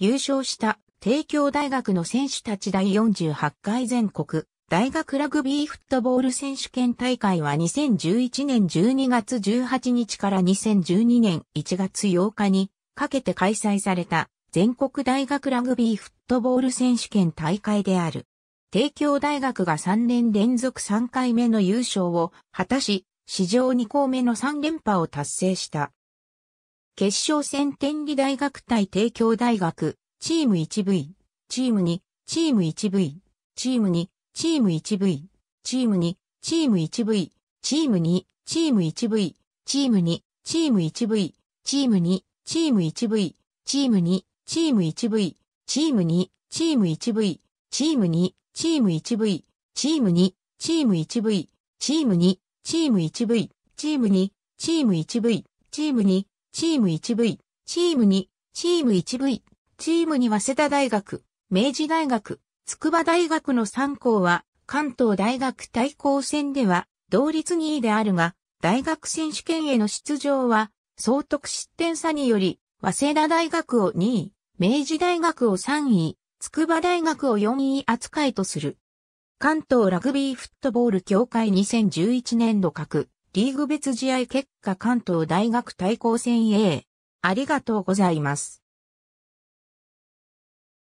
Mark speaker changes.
Speaker 1: 優勝した帝京大学の選手たち第48回全国大
Speaker 2: 学ラグビーフットボール選手権大会は2011年12月18日から2012年1月8日にかけて開催された全国大学ラグビーフットボール選手権大会である。帝京大学が3年連続3回目の優勝を果たし、史上2校目の3連覇を達成した。決勝戦天理大学対帝京大学、チーム 1V、チーム2、チーム 1V、チーム2、チーム 1V、チーム2、チーム 1V、チーム2、チーム 1V、チーム2、チーム 1V、チーム2、チーム 1V、チーム2、チーム 1V、チーム2、チーム 1V、チーム2、チーム 1V、チーム2、チーム 1V、チーム2、チーム 1V、チーム2、チーム 1V、チーム2、チーム 1V、チーム2、チーム 1V、チーム2早稲田大学、明治大学、筑波大学の3校は、関東大学対抗戦では、同率2位であるが、大学選手権への出場は、総得失点差により、早稲田大学を2位、明治大学を3位、筑波大学を4位扱いとする。関東ラグビーフットボール協会2011年度各リーグ別試合結果関
Speaker 1: 東大学対抗戦 A。ありがとうございます。